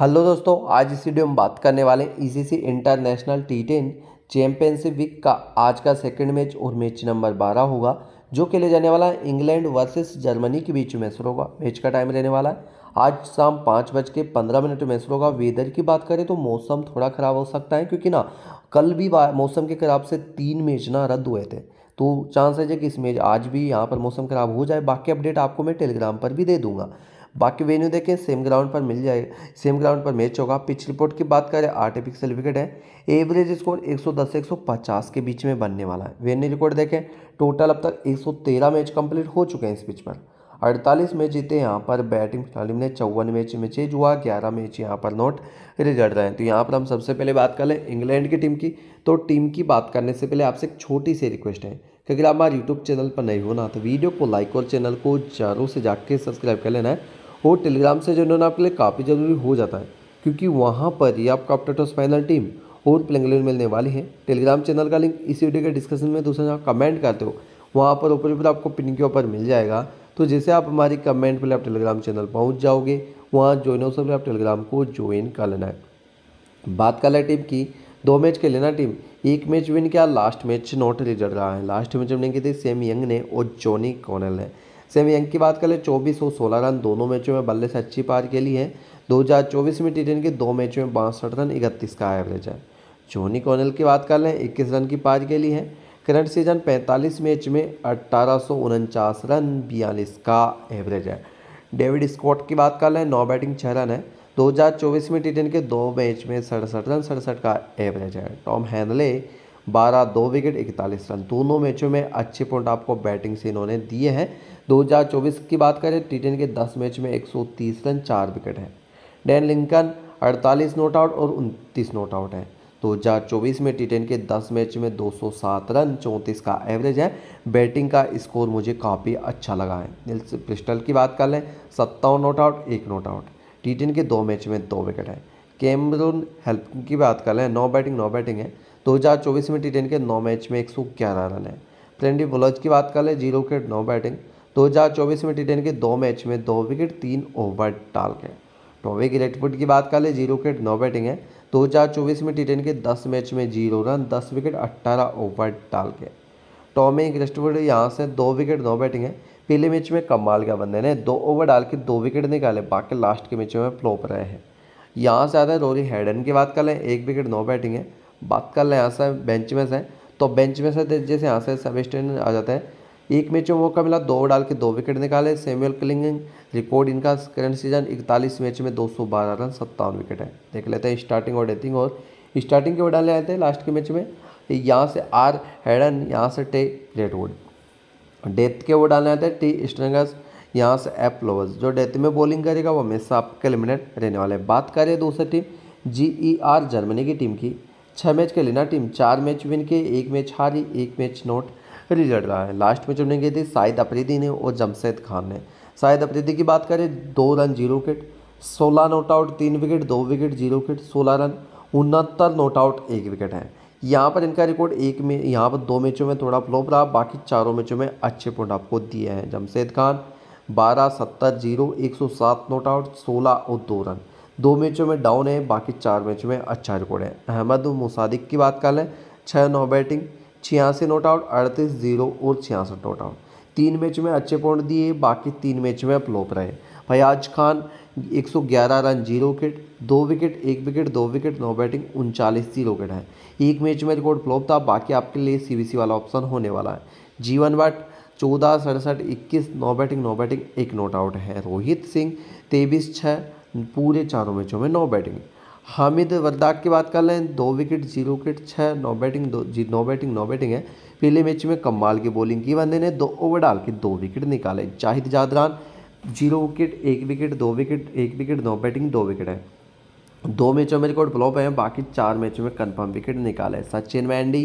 hello दोस्तों आज इस वीडियो में बात करने वाले ECC international T ten championship week का आज का सेकंड मैच और मैच नंबर बारह होगा जो खेले जाने वाला है इंग्लैंड वर्सेस जर्मनी के बीच मैच होगा मैच का टाइम रहने वाला है आज शाम पाँच बज के पंद्रह मिनट मैच होगा वेदर की बात करें तो मौसम थोड़ा ख़राब हो सकता है क्योंकि ना कल भी मौसम के खराब से तीन मैच ना रद्द हुए थे तो चांस है कि इस मैच आज भी यहाँ पर मौसम खराब हो जाए बाकी अपडेट आपको मैं टेलीग्राम पर भी दे दूँगा बाकी वेन्यू देखें सेम ग्राउंड पर मिल जाएगा सेम ग्राउंड पर मैच होगा पिच रिपोर्ट की बात करें आर्टिफिशियल विकेट है एवरेज स्कोर 110 से 150 के बीच में बनने वाला है वेन्यू रिकॉर्ड देखें टोटल अब तक 113 मैच कंप्लीट हो चुके हैं इस पिच पर अड़तालीस मैच जीते यहाँ पर बैटिंग प्रणाली ने चौवन मैच में चेज हुआ ग्यारह मैच यहाँ पर नोट रिजल्ट रहे तो यहाँ पर हम सबसे पहले बात कर लें इंग्लैंड की टीम की तो टीम की बात करने से पहले आपसे एक छोटी सी रिक्वेस्ट है कि अगर आप हमारे यूट्यूब चैनल पर नहीं हो ना तो वीडियो को लाइक और चैनल को जरूर से जाके सब्सक्राइब कर लेना है और टेलीग्राम से ज्वाइन आपके लिए काफ़ी ज़रूरी हो जाता है क्योंकि वहाँ पर ही आपका अपटेटोस फाइनल टीम और प्लेइंग मिलने वाली है टेलीग्राम चैनल का लिंक इसी वीडियो के डिस्क्रिप्शन में दूसरे जहाँ कमेंट करते हो वहाँ पर ऊपर ऊपर आपको पिन के ऊपर मिल जाएगा तो जैसे आप हमारी कमेंट पर आप टेलीग्राम चैनल पहुँच जाओगे वहाँ ज्वाइन हो सकते आप टेलीग्राम को ज्वाइन कर लेना है बात कर लें टीम की दो मैच के लेना टीम एक मैच विन किया लास्ट मैच नॉट रिजल्ट रहा है लास्ट मैच हमने किए थे सेम यंग ने और जॉनी कॉनल ने सेमी यंग की बात कर ले चौबीस और सोलह रन दोनों मैचों में बल्ले से अच्छी पार के लिए दो हज़ार चौबीस में टी के दो मैचों में बासठ रन इकतीस का एवरेज है जोनी कॉनल की बात कर लें इक्कीस रन की पार के लिए है करंट सीजन 45 मैच में अट्ठारह रन बयालीस का एवरेज है डेविड स्कॉट की बात कर लें नौ बैटिंग छः रन है 2024 में टी के दो मैच में सड़सठ रन सड़सठ का एवरेज है टॉम हैनले बारह दो विकेट इकतालीस रन दोनों मैचों में अच्छे पॉइंट आपको बैटिंग से इन्होंने दिए हैं 2024 की बात करें टी के 10 मैच में 130 रन चार विकेट हैं डैन लिंकन 48 नोट आउट और 29 नोट आउट हैं 2024 में टी के 10 मैच में 207 रन चौंतीस का एवरेज है बैटिंग का स्कोर मुझे काफ़ी अच्छा लगा है क्रिस्टल की बात कर लें सत्तावन नोट आउट एक नोट आउट टी के दो मैच में दो विकेट है कैमरून हेल्प की बात कर लें नौ बैटिंग नौ बैटिंग है 2024 में टी के नौ मैच में 111 रन है प्लेंडी बॉलर्स की बात कर ले जीरो विकेट नौ बैटिंग 2024 में टी के दो मैच में दो विकेट तीन ओवर डाल के की रेटफुट की बात कर ले जीरो विकेट नौ बैटिंग है 2024 में टी के दस मैच में जीरो रन दस विकेट अट्ठारह ओवर डाल के टॉमी इलेक्ट्रिकवुड यहाँ से दो विकेट नौ बैटिंग है पहले मैच में कमाल का बंदे ने दो ओवर डाल के दो विकेट निकाले बाकी लास्ट के मैचों में फ्लोप रहे हैं यहाँ से आता है रोरी हेडन की बात कर लें एक विकेट नौ बैटिंग है बात कर लें यहाँ से बेंच में से तो बेंच में से जैसे यहाँ से सब स्टैंड आ जाते हैं एक मैच में मौका मिला दो डाल के दो विकेट निकाले सेम्यूल क्लिंग रिकॉर्ड इनका करंट सीजन इकतालीस मैच में दो सौ बारह रन सत्तावन विकेट है देख लेते हैं स्टार्टिंग और डेथिंग और स्टार्टिंग के वो डाले आए थे लास्ट के मैच में यहाँ से आर हेडन यहाँ से टे रेडवुड डेथ के वो डालने आए थे टी स्ट्रंगस यहाँ से एप लोवर्स जो डेथ में बॉलिंग करेगा वो हमेशा आपके लिमिटेड रहने वाले बात करें दूसरी team G E R Germany की टीम की छः मैच के ना टीम चार मैच विन के एक मैच हारी एक मैच नोट रिजल्ट रहा है लास्ट मैच उन्हें गए थे शाहिद अफरीदी ने और जमशेद खान ने शाहिद अफरीदी की बात करें दो रन जीरो विकेट सोलह नोट आउट तीन विकेट दो विकेट जीरो विकेट सोलह रन उनहत्तर नोट आउट एक विकेट है यहाँ पर इनका रिकॉर्ड एक में यहाँ पर दो मैचों में थोड़ा फ्लोप रहा बाकी चारों मैचों में अच्छे पॉइंट आपको दिए हैं जमशेद खान बारह सत्तर जीरो एक सौ सात नोट आउट सोलह और दो रन दो मैचों में डाउन है बाकी चार मैच में अच्छा रिकॉर्ड है अहमद मुसादिक की बात कर लें छः नौ बैटिंग छियासी नोट आउट अड़तीस जीरो और छियासठ नोट आउट तीन मैच में अच्छे पॉइंट दिए बाकी तीन मैच में फ्लॉप रहे Fayaz Khan 111 run zero wicket दो विकेट एक विकेट दो विकेट नौ बैटिंग उनचालीस जीरो विकेट है एक मैच में रिकॉर्ड फ्लॉप था बाकी आपके लिए सी वाला ऑप्शन होने वाला है जीवन भट्ट चौदह सड़सठ इक्कीस नौ बैटिंग नौ बैटिंग एक नोट आउट है रोहित सिंह तेईस छः पूरे चारों मैचों में नौ बैटिंग हामिद वर्दाक की बात कर लें दो विकेट जीरो विकेट छः नौ बैटिंग दो जी नौ बैटिंग नौ बैटिंग है पहले मैच में कमाल की बॉलिंग की बंदे ने दो ओवर डाल के दो विकेट निकाले जाहिद जादरान जीरो विकेट एक विकेट दो विकेट एक विकेट नौ बैटिंग दो विकेट है दो मैचों में रिकॉर्ड ब्लॉप है बाकी चार मैचों में कन्फर्म विकेट निकाले सचिन मैंडी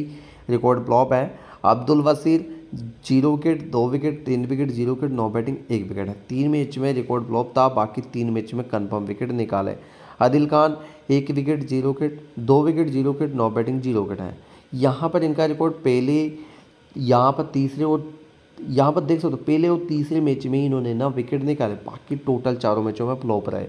रिकॉर्ड ब्लॉप है अब्दुल वसीर जीरो विकेट दो विकेट तीन विकेट जीरो विकेट नौ बैटिंग एक विकेट है तीन मैच में रिकॉर्ड ब्लॉप था बाकी तीन मैच में कन्फर्म विकेट निकाले आदिल खान एक विकेट जीरो विकेट दो विकेट जीरो विकेट नौ बैटिंग जीरो विकेट है यहाँ पर इनका रिकॉर्ड पहले यहाँ पर तीसरे और यहाँ पर देख सकते हो पहले और तीसरे मैच में ही इन्होंने ना विकेट निकाले बाकी टोटल चारों मैचों में फ्लॉप रहे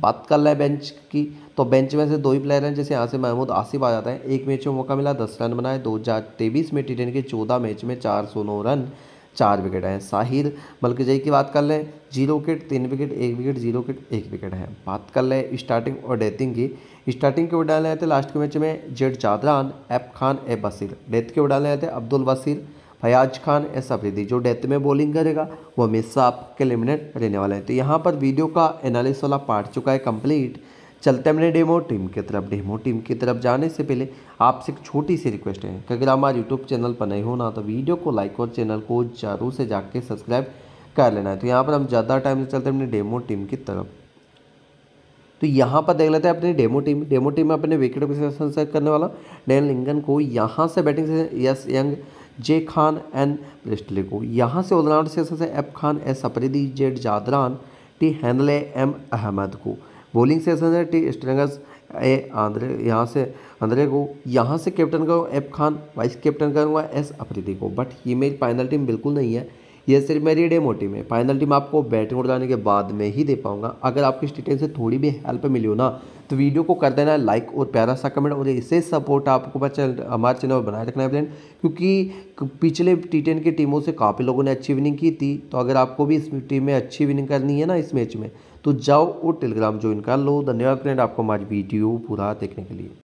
बात कर लें बेंच की तो बेंच में से दो ही प्लेयर हैं जैसे यहाँ से महमूद आसिफ आ जाता है एक मैच में मौका मिला दस रन बनाए दो हजार तेईस में टी के चौदह मैच में चार सौ नौ रन चार विकेट हैं साहिर मलकजई की बात कर लें जीरो विकेट तीन विकेट एक विकेट जीरो विकेट एक विकेट है बात कर लें स्टार्टिंग और डेथिंग की स्टार्टिंग के उड़ाने आए थे लास्ट के मैच में Z Zadran F Khan A Basir death के उडाने आए थे अब्दुल बसीर फयाज खान एस अफरीदी जो डेथ में बॉलिंग करेगा वो हमेशा आपके एलिमिनेट रहने वाला है तो यहाँ पर वीडियो का एनालिस वाला पार्ट चुका है कंप्लीट चलते हमने डेमो टीम की तरफ डेमो टीम की तरफ जाने से पहले आपसे एक छोटी सी रिक्वेस्ट है कि अगर हमारे यूट्यूब चैनल पर नहीं हो ना तो वीडियो को लाइक और चैनल को जरूर से जाके सब्सक्राइब कर लेना है तो यहाँ पर हम ज़्यादा टाइम से चलते हमने डेमो टीम की तरफ तो यहाँ पर देख लेते हैं अपनी डेमो टीम डेमो टीम में अपने विकेट के करने वाला डेन लिंगन को यहाँ से बैटिंग से S Young J Khan N ब्रिस्टली को यहाँ से ऑलराउंड सेशन से F Khan S Afridi Z Zadran T हैंदले एम अहमद को बॉलिंग सेशन से टी स्ट्रेंगस ए आंद्रे यहाँ से आंद्रे को यहाँ से कैप्टन करूँगा एफ खान वाइस कैप्टन करूँगा एस अफरीदी को बट ये मेरी फाइनल टीम बिल्कुल नहीं है ये सिर्फ मेरी डेमो टीम है फाइनल टीम आपको बैटिंग उड़ाने के बाद में ही दे पाऊंगा अगर आपको इस डिटेल से थोड़ी भी हेल्प मिली हो ना तो वीडियो को कर देना लाइक और प्यारा सा कमेंट और इसे सपोर्ट आपको चैनल हमारे चैनल पर बनाए रखना है फ्रेंड क्योंकि पिछले टी टेन की टीमों से काफ़ी लोगों ने अच्छी विनिंग की थी तो अगर आपको भी इस टीम में अच्छी विनिंग करनी है ना इस मैच में तो जाओ और टेलीग्राम ज्वाइन कर लो धन्यवाद फ्रेंड आपको हमारी वीडियो पूरा देखने के लिए